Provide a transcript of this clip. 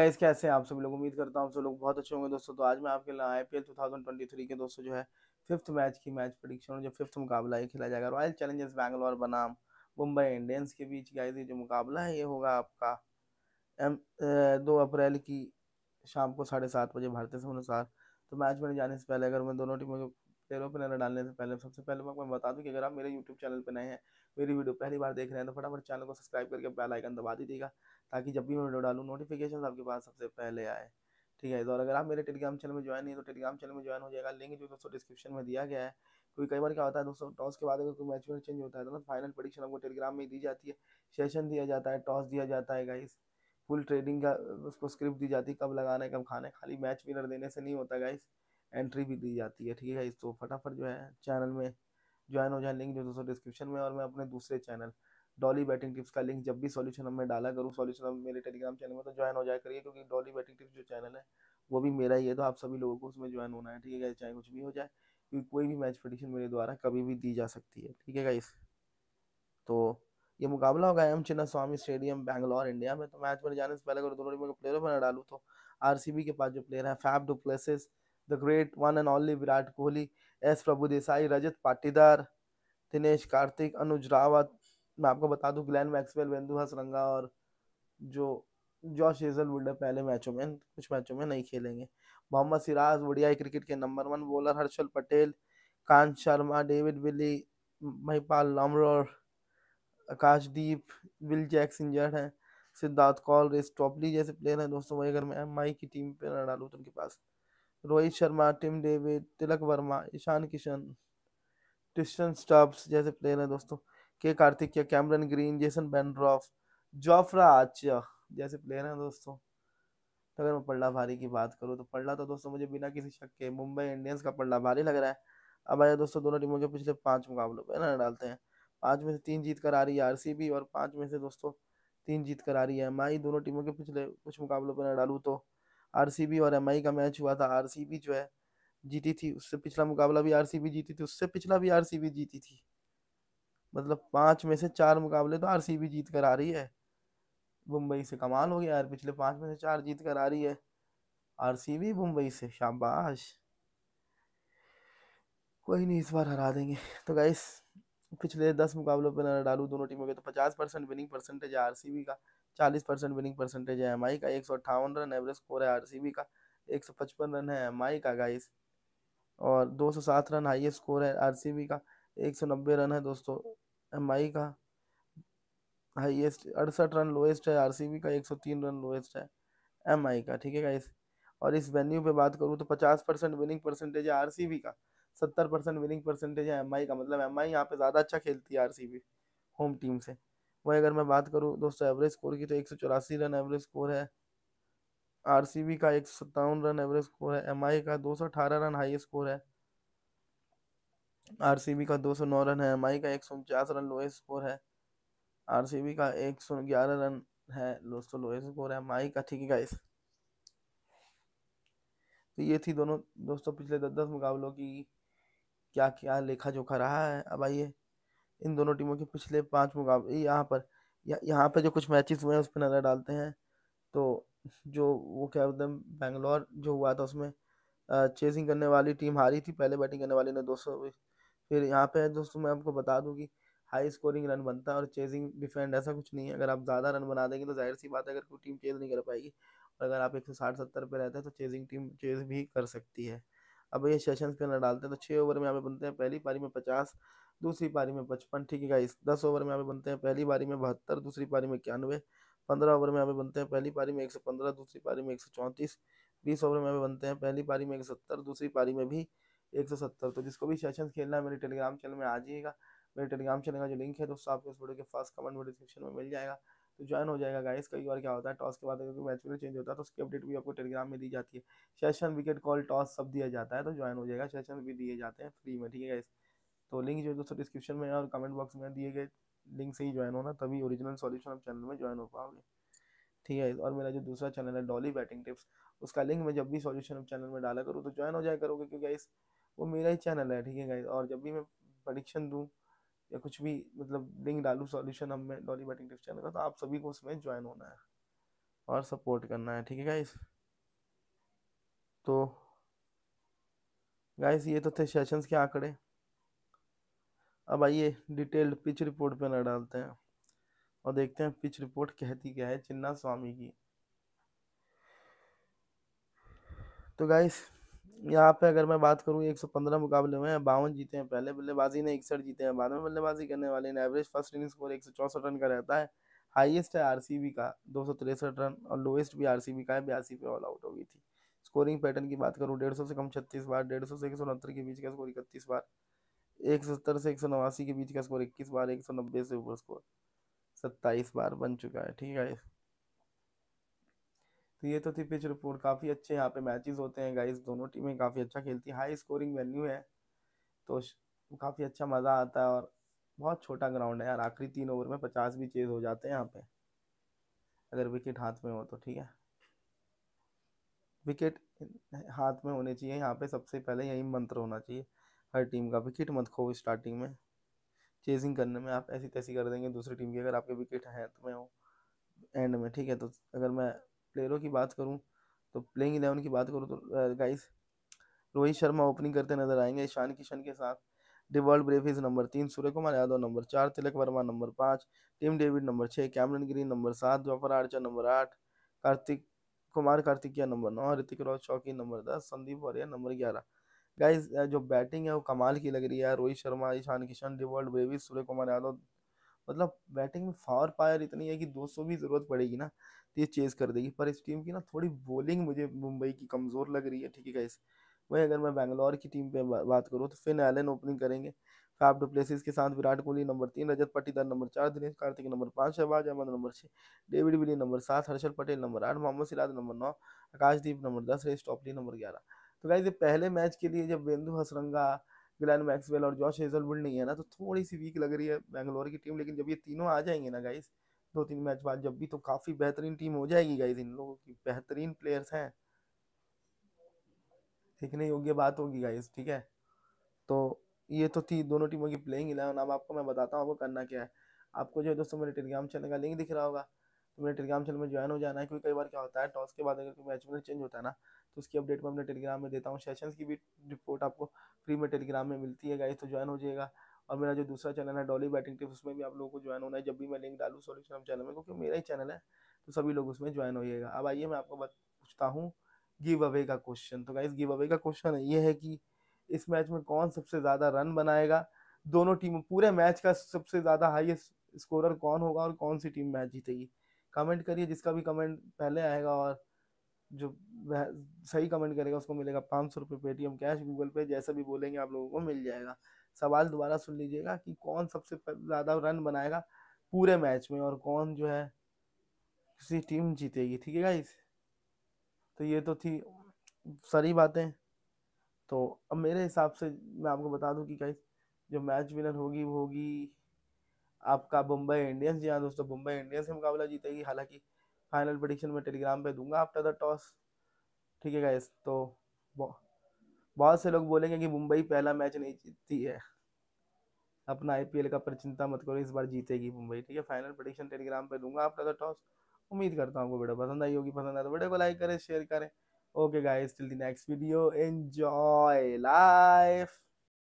guys कैसे हैं आप सभी लोग उम्मीद करता हूं आप सभी लोग बहुत अच्छे होंगे दोस्तों तो आज मैं आपके लिए I P L two thousand twenty three के दोस्तों जो है फिफ्थ मैच की मैच प्रडिक्शन जो फिफ्थ मुकाबला ये खेला जाएगा रॉयल चैलेंजर्स बैंगलोर बनाम मुंबई इंडियंस के बीच गाइस ये जो मुकाबला है ये होगा आपका एम दो अप्रैल की शाम को साढ़े सात बजे भारतीय समय अनुसार तो मैच में जाने से पहले अगर मैं दोनों टीमों के चैनल पर नजर डालने से पहले सबसे पहले मैं आपको बता दूं कि अगर आप मेरे यूट्यूब चैनल पर नए हैं मेरी वीडियो पहली बार देख रहे हैं तो फटाफट चैनल को सब्सक्राइब करके बेल आइकन दबा दीजिएगा ताकि जब भी मैं वीडियो डालूँ नोटिफिकेशन आपके पास सबसे पहले आए ठीक है तो और अगर आप मेरे टेलीग्राम चैनल में ज्वाइन नहीं तो टेलीग्राम चैनल में ज्वाइन हो जाएगा लिंक जो दोस्तों डिस्क्रिप्शन में दिया गया है कोई कई बार क्या होता है दोस्तों टॉस के बाद अगर कोई मैच में चेंज होता है तो ना फाइनल प्रडिक्शन आपको टेलीग्राम में दी जाती है सेशन दिया जाता है टॉस दिया जाता है गाइस फुल ट्रेडिंग का उसको स्क्रिप्ट दी जाती है कब लगाना है कब खाना है खाली मैच विनर देने से नहीं होता गाइस एंट्री भी दी जाती है ठीक है तो फटाफट जो है चैनल में ज्वाइन हो जाए लिंक जो दोस्तों डिस्क्रिप्शन में और मैं अपने दूसरे चैनल डॉली बैटिंग टिप्स का लिंक जब भी सॉल्यूशन हमें डाला करूँ सॉल्यूशन मेरे टेलीग्राम चैनल में तो ज्वाइन हो जाए करिए क्योंकि डॉली बैटिंग टिप्स जो चैनल है वो भी मेरा ही है तो आप सभी लोगों को उसमें ज्वाइन होना है ठीक है चाहे कुछ भी हो जाए क्योंकि कोई भी मैच प्रडिक्शन मेरे द्वारा कभी भी दी जा सकती है ठीक है गाइस तो ये मुकाबला होगा M Chinnaswamy stadium Bangalore India में तो मैच में जाने से पहले अगर दोनों टीमों के प्लेयरों पर डालू तो आरसीबी के पास जो प्लेयर है Faf Plessis the great one and only Virat Kohli S Prabhudesai Rajat Patidar Dinesh Karthik Anuj Rawat मैं आपको बता दूं ग्लैन मैक्सवेल वेंदु हसरंगा और जो जॉश हेजलवुड है पहले मैचों में कुछ मैचों में नहीं खेलेंगे मोहम्मद सिराज ओडीआई क्रिकेट के number one bowler Harshal Patel कांत Sharma David Willey Mahipal Lomror Akashdeep Will Jacks सिंजर हैं सिद्धार्थ कॉल रेस टॉपली जैसे प्लेयर हैं दोस्तों वही अगर मैं एम की टीम पर ना डालूँ तो उनके पास Rohit Sharma Tim David Tilak Varma Ishan Kishan Tristan Stubbs जैसे प्लेयर हैं दोस्तों के कार्तिक या Cameron Green Jason Behrendorff Jofra आचिया जैसे प्लेयर हैं दोस्तों तो अगर मैं पल्ला भारी की बात करूँ तो पल्ला तो दोस्तों मुझे बिना किसी शक के मुंबई इंडियंस का पल्ला भारी लग रहा है अब आया दोस्तों दोनों टीमों के पिछले पाँच मुकाबलों पर ना डालते हैं पाँच में से तीन जीत कर आ रही है बी और पाँच में से दोस्तों तीन जीत कर आ रही है माई दोनों टीमों के पिछले कुछ मुकाबलों पर ना डालूँ तो आरसीबी और एमआई का मैच हुआ था आरसीबी जो है जीती थी उससे पिछला मुकाबला भी आरसीबी जीती थी उससे पिछला भी आरसीबी जीती थी मतलब पाँच में से चार मुकाबले तो आरसीबी जीत कर आ रही है मुंबई से कमाल हो गया यार पिछले पाँच में से चार जीत कर आ रही है आरसीबी मुंबई से शाबाश कोई नहीं इस बार हरा देंगे तो गाइस पिछले दस मुकाबलों पर डालू दोनों टीमों के तो पचास परसेंट विनिंग परसेंटेज है आर का चालीस परसेंट विनिंग परसेंटेज है एम का एक रन एवरेज स्कोर है आर का एक रन है एम का गाइस और 207 रन हाईएस्ट स्कोर है बी का 190 रन है दोस्तों एम का हाईएस्ट अड़सठ रन लोएस्ट है बी का 103 रन लोएस्ट है एम का ठीक है गाइस और इस वेन्यू पे बात करूँ तो 50 परसेंट विनिंग परसेंटेज है बी का 70 परसेंट विनिंग परसेंटेज है एम का मतलब एम आई यहाँ पे ज़्यादा अच्छा खेलती है बी होम टीम से वही अगर मैं बात करूँ दोस्तों एवरेज स्कोर की तो एक रन एवरेज स्कोर है आर का एक रन एवरेज स्कोर है एम का दो रन हाई स्कोर है आर का नौ रन है एम का एक रन लोएस्ट स्कोर है आर का ग्यारह रन है दोस्तों लोएस्ट स्कोर है एम का ठीक है गाइस तो ये थी दोनों दोस्तों पिछले दस दस मुकाबलों की क्या क्या लेखा जोखा रहा है अब आइए इन दोनों टीमों के पिछले पांच मुकाबले यहाँ पर यहाँ पर जो कुछ मैचेस हुए हैं उस पर नज़र डालते हैं तो जो वो क्या बोलते हैं बेंगलोर जो हुआ था उसमें चेसिंग करने वाली टीम हारी थी पहले बैटिंग करने वाली ने दो सौ फिर यहाँ पे दोस्तों मैं आपको बता दूँ कि हाई स्कोरिंग रन बनता है और चेजिंग डिफेंड ऐसा कुछ नहीं है अगर आप ज़्यादा रन बना देंगे तो जाहिर सी बात है अगर कोई टीम चेज नहीं कर पाएगी और अगर आप एक सौ साठ सत्तर पर रहते हैं तो चेजिंग टीम चेज भी कर सकती है अब ये सेशन पे नजर डालते हैं तो छः ओवर में यहाँ पे बनते हैं पहली पारी में पचास दूसरी पारी में पचपन ठीक है गाइस दस ओवर में यहाँ पे बनते हैं पहली पारी में बहत्तर दूसरी पारी में इक्यानवे पंद्रह ओवर में यहाँ पे बनते हैं पहली पारी में एक सौ पंद्रह दूसरी पारी में एक सौ चौंतीस बीस ओवर में यहाँ पे बनते हैं पहली पारी में एक सौ सत्तर दूसरी पारी में भी एक सौ सत्तर तो जिसको भी सेशन खेलना है मेरे टेलीग्राम चैनल में आ जाइएगा मेरे टेलीग्राम चैनल का जो लिंक है दोस्तों आपको इस वीडियो के फर्स्ट कमेंट में डिस्क्रिप्शन में मिल जाएगा तो ज्वाइन हो जाएगा गाइस कई बार क्या होता है टॉस के बाद अगर मैच में चेंज होता है तो उसकी अपडेट भी आपको टेलीग्राम में दी जाती है सेशन विकेट कॉल टॉस सब दिया जाता है तो ज्वाइन हो जाएगा सेशन भी दिए जाते हैं फ्री में ठीक है गाइस तो लिंक जो है दोस्तों डिस्क्रिप्शन में और कमेंट बॉक्स में दिए गए लिंक से ही ज्वाइन होना तभी ओरिजिनल सॉल्यूशन आप चैनल में ज्वाइन हो पाओगे ठीक है और मेरा जो दूसरा चैनल है डॉली बैटिंग टिप्स उसका लिंक मैं जब भी सॉल्यूशन चैनल में डाला करूँ तो ज्वाइन हो जाए करोगे क्योंकि गाइस वो मेरा ही चैनल है ठीक है गाइस और जब भी मैं प्रडिक्शन दूँ या कुछ भी मतलब लिंक डालूँ सॉल्यूशन हम में डॉली बैटिंग टिप्स चैनल का तो आप सभी को उसमें ज्वाइन होना है और सपोर्ट करना है ठीक है गाइस तो गाइस ये तो थे सेशंस के आंकड़े अब आइए डिटेल्ड पिच रिपोर्ट पे न डालते हैं और देखते हैं पिच रिपोर्ट कहती क्या है चिन्ना स्वामी की तो गाइस यहाँ पे अगर मैं बात करूँ 115 मुकाबले में बावन जीते हैं पहले बल्लेबाजी ने इकसठ जीते हैं बाद में बल्लेबाजी करने वाले ने एवरेज फर्स्ट इनिंग स्कोर एक रन का रहता है हाईएस्ट है आरसीबी का दो रन और लोएस्ट भी आरसीबी का है बयासी पे ऑल आउट हो गई थी स्कोरिंग पैटर्न की बात करूँ डेढ़ से कम छत्तीस बार डेढ़ से एक के बीच का स्कोर इकतीस बार एक सौ सत्तर से एक सौ नवासी के बीच का स्कोर इक्कीस बार एक सौ नब्बे से ऊपर स्कोर सत्ताईस बार बन चुका है ठीक है तो ये तो थी पिच रिपोर्ट काफ़ी अच्छे यहाँ पे मैचेस होते हैं गाइस दोनों टीमें काफ़ी अच्छा खेलती है हाई स्कोरिंग वेन्यू है तो काफ़ी अच्छा मज़ा आता है और बहुत छोटा ग्राउंड है यार आखिरी तीन ओवर में पचास भी चेज हो जाते हैं यहाँ पे अगर विकेट हाथ में हो तो ठीक है विकेट हाथ में होने चाहिए यहाँ पे सबसे पहले यही मंत्र होना चाहिए हर टीम का विकेट मत खो स्टार्टिंग में चेजिंग करने में आप ऐसी तैसी कर देंगे दूसरी टीम की अगर आपके विकेट हैं तो मैं हूँ एंड में ठीक है तो अगर मैं प्लेयरों की बात करूँ तो प्लेइंग इलेवन की बात करूँ तो गाइस रोहित शर्मा ओपनिंग करते नजर आएंगे ईशान किशन के साथ डिवॉल्ड ब्रेफिज नंबर तीन सूर्य कुमार यादव नंबर चार तिलक वर्मा नंबर पाँच टीम डेविड नंबर छः कैमरन ग्रीन नंबर सात जफर आर्चर नंबर आठ कार्तिक कुमार कार्तिकिया नंबर नौ ऋतिक रॉय चौकी नंबर दस संदीप वर्या नंबर ग्यारह गाइज जो बैटिंग है वो कमाल की लग रही है Rohit Sharma Ishan Kishan Dewald Brevis Suryakumar Yadav मतलब बैटिंग में फावर पायर इतनी है कि 200 भी ज़रूरत पड़ेगी ना तो ये चेज़ कर देगी पर इस टीम की ना थोड़ी बॉलिंग मुझे मुंबई की कमज़ोर लग रही है ठीक है गाइस वही अगर मैं बैंगलोर की टीम पे बात करूँ तो फिन एलन ओपनिंग करेंगे फैफ प्लेसिस के साथ विराट कोहली नंबर तीन रजत पट्टीदार नंबर चार दिनेश कार्तिक नंबर पाँच शहबाज अहमद नंबर छः डेविड विली नंबर सात हर्षल पटेल नंबर आठ मोहम्मद सिराज नंबर नौ आकाशदीप नंबर दस रेस टॉपली नंबर ग्यारह तो गाइज पहले मैच के लिए जब वेंदु हसरंगा ग्लैन मैक्सवेल और जॉश हेजलवुड नहीं है ना तो थोड़ी सी वीक लग रही है बैंगलोर की टीम लेकिन जब ये तीनों आ जाएंगे ना गाइज दो तीन मैच बाद जब भी तो काफ़ी बेहतरीन टीम हो जाएगी गाइज इन लोगों की बेहतरीन प्लेयर्स हैं देखने योग्य बात होगी गाइज ठीक है तो ये तो थी दोनों टीमों की प्लेइंग इलेवन अब आपको मैं बताता हूँ आपको करना क्या है आपको जो है दोस्तों मेरे टेलीग्राम चैनल का लिंक दिख रहा होगा तो मेरे टेलीग्राम चैनल में ज्वाइन हो जाना है क्योंकि कई बार क्या होता है टॉस के बाद अगर कोई मैच में चेंज होता है ना तो उसकी अपडेट मैं अपने टेलीग्राम में देता हूँ सेशन की भी रिपोर्ट आपको फ्री में टेलीग्राम में मिलती है गाइज तो ज्वाइन हो जाएगा और मेरा जो दूसरा चैनल है डॉली बैटिंग टिप्स उसमें भी आप लोगों को ज्वाइन होना है जब भी मैं लिंक डालू सोल्यूशन चैनल में क्योंकि मेरा ही चैनल है तो सभी लोग उसमें ज्वाइन होइएगा अब आइए मैं आपको पूछता हूँ गिव अवे का क्वेश्चन तो गाइज गिव अवे का क्वेश्चन ये है कि इस मैच में कौन सबसे ज़्यादा रन बनाएगा दोनों टीमों पूरे मैच का सबसे ज़्यादा हाईएस्ट स्कोरर कौन होगा और कौन सी टीम मैच जीतेगी कमेंट करिए जिसका भी कमेंट पहले आएगा और जो सही कमेंट करेगा उसको मिलेगा पाँच सौ रुपये पेटीएम कैश गूगल पे जैसा भी बोलेंगे आप लोगों को मिल जाएगा सवाल दोबारा सुन लीजिएगा कि कौन सबसे ज़्यादा रन बनाएगा पूरे मैच में और कौन जो है किसी टीम जीतेगी ठीक है गाइस तो ये तो थी सारी बातें तो अब मेरे हिसाब से मैं आपको बता दूं कि गाइस जो मैच विनर होगी वो होगी आपका मुंबई इंडियंस जी हाँ दोस्तों मुंबई इंडियंस से मुकाबला जीतेगी हालांकि फाइनल प्रडिक्शन में टेलीग्राम पे दूंगा आफ्टर द टॉस ठीक है गाइस तो बहुत से लोग बोलेंगे कि मुंबई पहला मैच नहीं जीतती है अपना आईपीएल का पर चिंता मत करो इस बार जीतेगी मुंबई ठीक है फाइनल प्रडिक्शन टेलीग्राम पे दूंगा आफ्टर द टॉस उम्मीद करता हूँ आपको वीडियो पसंद आई होगी पसंद आए तो वीडियो को लाइक करें शेयर करें okay guys till the next video enjoy life